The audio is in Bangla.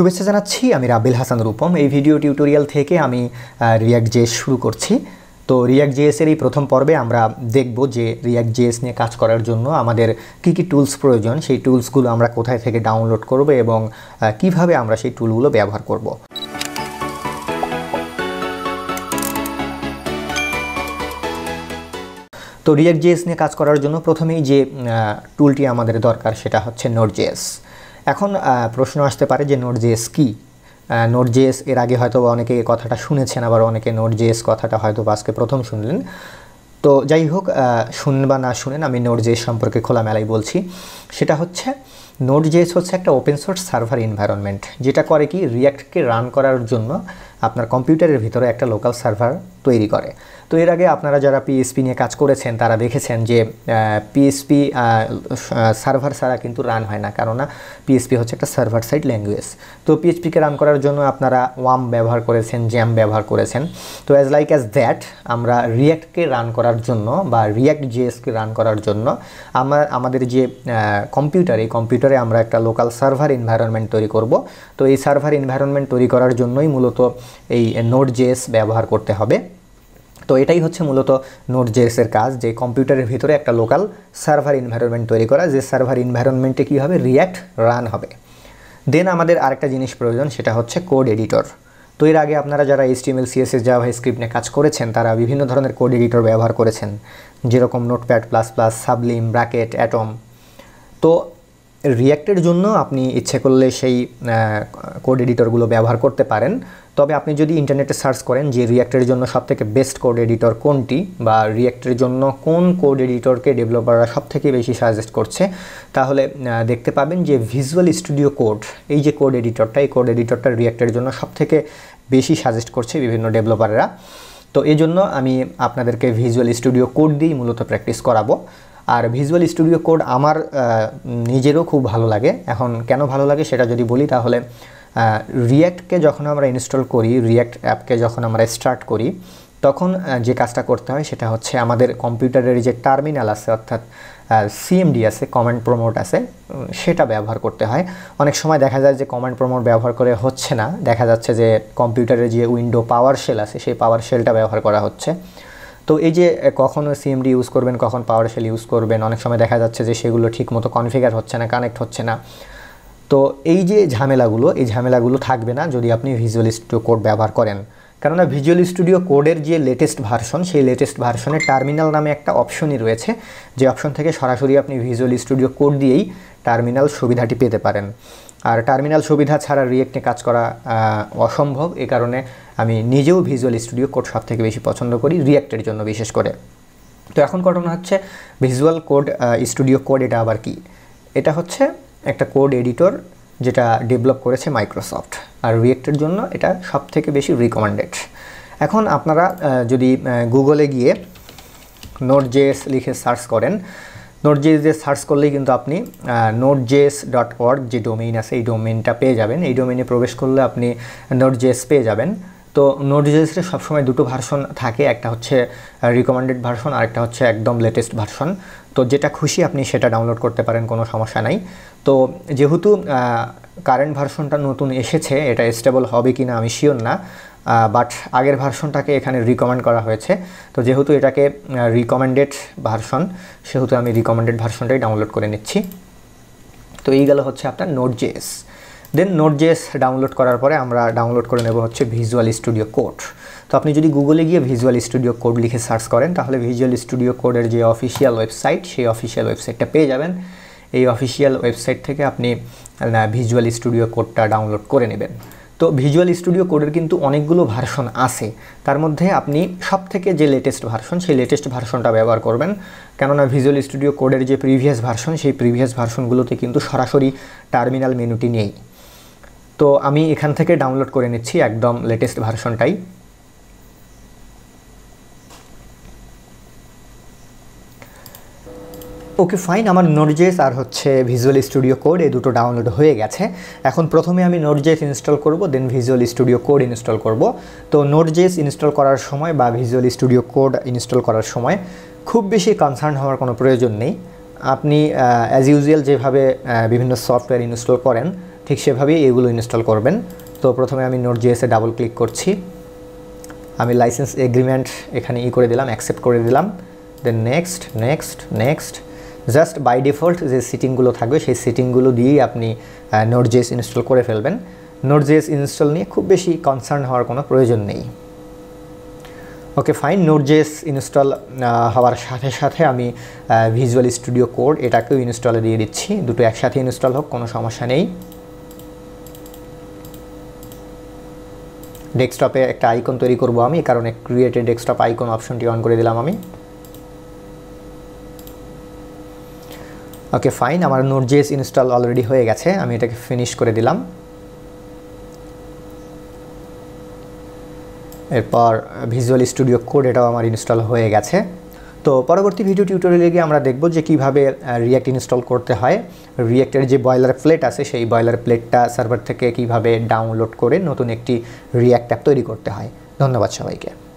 শুভেচ্ছা জানাচ্ছি আমি রাবিল হাসান রূপম এই ভিডিও টিউটোরিয়াল থেকে আমি রিয়াক্ট জেস শুরু করছি তো রিয়াক্ট জেএসের এই প্রথম পর্বে আমরা দেখব যে রিয়াক্ট জেএস নিয়ে কাজ করার জন্য আমাদের কি কি টুলস প্রয়োজন সেই টুলসগুলো আমরা কোথায় থেকে ডাউনলোড করব এবং কিভাবে আমরা সেই টুলগুলো ব্যবহার করব। তো রিয়াক্ট জেএস নিয়ে কাজ করার জন্য প্রথমেই যে টুলটি আমাদের দরকার সেটা হচ্ছে নোট জেএস এখন প্রশ্ন আসতে পারে যে নোট জিএস কী নোট জেএস এর আগে হয়তো অনেকে কথাটা শুনেছেন আবার অনেকে নোট জেএস কথাটা হয়তো আজকে প্রথম শুনলেন তো যাই হোক শুন বা না শুনেন আমি নোট জেএস সম্পর্কে মেলাই বলছি সেটা হচ্ছে নোট জেএস হচ্ছে একটা ওপেন সোর্স সার্ভার এনভায়রনমেন্ট যেটা করে কি রিয়্যাক্টকে রান করার জন্য আপনার কম্পিউটারের ভিতরে একটা লোকাল সার্ভার তৈরি করে তো এর আগে আপনারা যারা পিএসপি নিয়ে কাজ করেছেন তারা দেখেছেন যে পিএসপি সার্ভার ছাড়া কিন্তু রান হয় না কারণ পিএসপি হচ্ছে একটা সার্ভার সাইড ল্যাঙ্গুয়েজ তো পিএইচপিকে রান করার জন্য আপনারা ওয়াম ব্যবহার করেছেন জ্যাম ব্যবহার করেছেন তো অ্যাজ লাইক অ্যাজ দ্যাট আমরা রিয়্যাক্টকে রান করার জন্য বা রিয়্যাক্ট জিএসকে রান করার জন্য আমরা আমাদের যে কম্পিউটার এই কম্পিউটারে আমরা একটা লোকাল সার্ভার এনভায়রনমেন্ট তৈরি করব তো এই সার্ভার এনভায়রনমেন্ট তৈরি করার জন্যই মূলত এই নোট জেএস ব্যবহার করতে হবে তো এটাই হচ্ছে মূলত নোট জেসের কাজ যে কম্পিউটারের ভিতরে একটা লোকাল সার্ভার এনভায়রনমেন্ট তৈরি করা যে সার্ভার এনভায়রনমেন্টে কী হবে রিয়্যাক্ট রান হবে দেন আমাদের আরেকটা জিনিস প্রয়োজন সেটা হচ্ছে কোড এডিটর তো এর আগে আপনারা যারা এইচটিএমএল সিএসএস জাভা স্ক্রিপ্ট নিয়ে কাজ করেছেন তারা বিভিন্ন ধরনের কোড এডিটর ব্যবহার করেছেন যেরকম Notepad plus plus Sublime bracket Atom তো রিয়্যাক্টের জন্য আপনি ইচ্ছে করলে সেই কোড এডিটরগুলো ব্যবহার করতে পারেন তবে আপনি যদি ইন্টারনেটে সার্চ করেন যে রিয়্যাক্টের জন্য সবথেকে বেস্ট কোড এডিটর কোনটি বা রিয়্যাক্টের জন্য কোন কোড এডিটরকে ডেভেলপাররা সবথেকে বেশি সাজেস্ট করছে তাহলে দেখতে পাবেন যে ভিজুয়াল স্টুডিও কোড এই যে কোড এডিটরটা এই কোড এডিটরটা রিয়্যাক্টের জন্য সবথেকে বেশি সাজেস্ট করছে বিভিন্ন ডেভেলপাররা তো এই জন্য আমি আপনাদেরকে ভিজুয়াল স্টুডিও কোড দিয়েই মূলত প্র্যাকটিস করাবো আর ভিজুয়াল স্টুডিও কোড আমার নিজেরও খুব ভালো লাগে এখন কেন ভালো লাগে সেটা যদি বলি তাহলে রিয়্যাক্টকে যখন আমরা ইনস্টল করি রিয়্যাক্ট অ্যাপকে যখন আমরা স্টার্ট করি তখন যে কাজটা করতে হয় সেটা হচ্ছে আমাদের কম্পিউটারের যে টার্মিনাল আছে অর্থাৎ সিএমডি আছে কমেন্ট প্রমোট আছে সেটা ব্যবহার করতে হয় অনেক সময় দেখা যায় যে কমেন্ট প্রমোট ব্যবহার করে হচ্ছে না দেখা যাচ্ছে যে কম্পিউটারের যে উইন্ডো পাওয়ার শেল আছে সেই পাওয়ার শেলটা ব্যবহার করা হচ্ছে তো এই যে কখনও সিএমডি ইউজ করবেন কখন পাওয়ার সেল ইউজ করবেন অনেক সময় দেখা যাচ্ছে যে সেগুলো ঠিক মতো কনফিগার হচ্ছে না কানেক্ট হচ্ছে না তো এই যে ঝামেলাগুলো এই ঝামেলাগুলো থাকবে না যদি আপনি ভিজুয়াল স্টুডিও কোড ব্যবহার করেন কেননা ভিজুয়াল স্টুডিও কোডের যে লেটেস্ট ভার্সন সেই লেটেস্ট ভার্সনে টার্মিনাল নামে একটা অপশনই রয়েছে যে অপশন থেকে সরাসরি আপনি ভিজুয়াল স্টুডিও কোড দিয়েই টার্মিনাল সুবিধাটি পেতে পারেন আর টার্মিনাল সুবিধা ছাড়া রিয়েক্টে কাজ করা অসম্ভব এ কারণে আমি নিজেও ভিজুয়াল স্টুডিও কোড সব থেকে বেশি পছন্দ করি রিয়েক্টের জন্য বিশেষ করে তো এখন ঘটনা হচ্ছে ভিজুয়াল কোড স্টুডিও কোড এটা আবার কি এটা হচ্ছে একটা কোড এডিটর যেটা ডেভেলপ করেছে মাইক্রোসফট আর রিয়েক্টের জন্য এটা সব থেকে বেশি রিকমেন্ডেড এখন আপনারা যদি গুগলে গিয়ে নোট জেএস লিখে সার্চ করেন নোট জেস দিয়ে সার্চ করলেই কিন্তু আপনি নোট জেস ডট অর্গ যে ডোমেইন আছে এই ডোমেইনটা পেয়ে যাবেন এই ডোমেইনে প্রবেশ করলে আপনি নোট জেস পেয়ে যাবেন তো নোট জেসের সবসময় দুটো ভার্সন থাকে একটা হচ্ছে রিকমেন্ডেড ভার্সন আর একটা হচ্ছে একদম লেটেস্ট ভার্সন তো যেটা খুশি আপনি সেটা ডাউনলোড করতে পারেন কোনো সমস্যা নাই তো যেহেতু কারেন্ট ভার্সনটা নতুন এসেছে এটা স্টেবল হবে কি না আমি শিওর না বাট আগের ভার্সনটাকে এখানে রিকমেন্ড করা হয়েছে তো যেহেতু এটাকে রিকমেন্ডেড ভার্সন সেহেতু আমি রিকমেন্ডেড ভার্সনটাই ডাউনলোড করে নিচ্ছি তো এই গেল হচ্ছে আপনার Node JS then Node JS download করার পরে আমরা ডাউনলোড করে নেব হচ্ছে ভিজুয়াল স্টুডিও কোড তো আপনি যদি গুগলে গিয়ে ভিজুয়াল স্টুডিও কোড লিখে সার্চ করেন তাহলে ভিজুয়াল স্টুডিও কোডের যে অফিসিয়াল ওয়েবসাইট সেই অফিসিয়াল ওয়েবসাইটটা পেয়ে যাবেন এই অফিসিয়াল ওয়েবসাইট থেকে আপনি ভিজুয়াল স্টুডিও কোডটা ডাউনলোড করে নেবেন তো ভিজুয়াল স্টুডিও কোডের কিন্তু অনেকগুলো ভার্সন আছে তার মধ্যে আপনি সব থেকে যে লেটেস্ট ভার্সন সেই লেটেস্ট ভার্সনটা ব্যবহার করবেন কেননা ভিজুয়াল স্টুডিও কোডের যে প্রিভিয়াস ভার্সন সেই প্রিভিয়াস ভার্সনগুলোতে কিন্তু সরাসরি টার্মিনাল মেনুটি নেই তো আমি এখান থেকে ডাউনলোড করে নিচ্ছি একদম লেটেস্ট ভার্সনটাই ওকে ফাইন আমার নোটজেস আর হচ্ছে ভিজুয়াল স্টুডিও কোড এই দুটো ডাউনলোড হয়ে গেছে এখন প্রথমে আমি নোটজেস ইনস্টল করব then Visual Studio code install করব তো নোটজেস ইনস্টল করার সময় বা ভিজুয়াল স্টুডিও কোড ইনস্টল করার সময় খুব বেশি কনসার্ন হওয়ার কোনো প্রয়োজন নেই আপনি অ্যাজ ইউজুয়াল যেভাবে বিভিন্ন সফটওয়্যার ইনস্টল করেন ঠিক সেভাবেই এগুলো ইনস্টল করবেন তো প্রথমে আমি নোট জিএসে ডাবল ক্লিক করছি আমি লাইসেন্স এগ্রিমেন্ট এখানে ই করে দিলাম অ্যাকসেপ্ট করে দিলাম then next next next just by default যে সিটিংগুলো থাকবে সেই সিটিংগুলো দিয়েই আপনি নোটজেস ইনস্টল করে ফেলবেন নোটজেস ইনস্টল নিয়ে খুব বেশি কনসার্ন হওয়ার কোনো প্রয়োজন নেই ওকে ফাইন নোটজেস ইনস্টল হওয়ার সাথে সাথে আমি ভিজুয়াল স্টুডিও কোড এটাকেও ইনস্টলে দিয়ে দিচ্ছি দুটো একসাথে ইনস্টল হোক কোনো সমস্যা নেই ডেস্কটপে একটা আইকন তৈরি করব আমি কারণ ক্রিয়েটেড ডেস্কটপ আইকন অপশনটি অন করে দিলাম আমি ওকে ফাইন আমার নোট জিএস ইনস্টল অলরেডি হয়ে গেছে আমি এটাকে ফিনিশ করে দিলাম এরপর ভিজুয়াল স্টুডিও কোড এটাও আমার ইনস্টল হয়ে গেছে তো পরবর্তী ভিডিও টিউটোরিয়ালে গিয়ে আমরা দেখব যে কীভাবে রিয়্যাক্ট ইনস্টল করতে হয় রিয়্যাক্টের যে বয়লার প্লেট আছে সেই বয়লার প্লেটটা সার্ভার থেকে কিভাবে ডাউনলোড করে নতুন একটি রিয়্যাক্ট অ্যাপ তৈরি করতে হয় ধন্যবাদ সবাইকে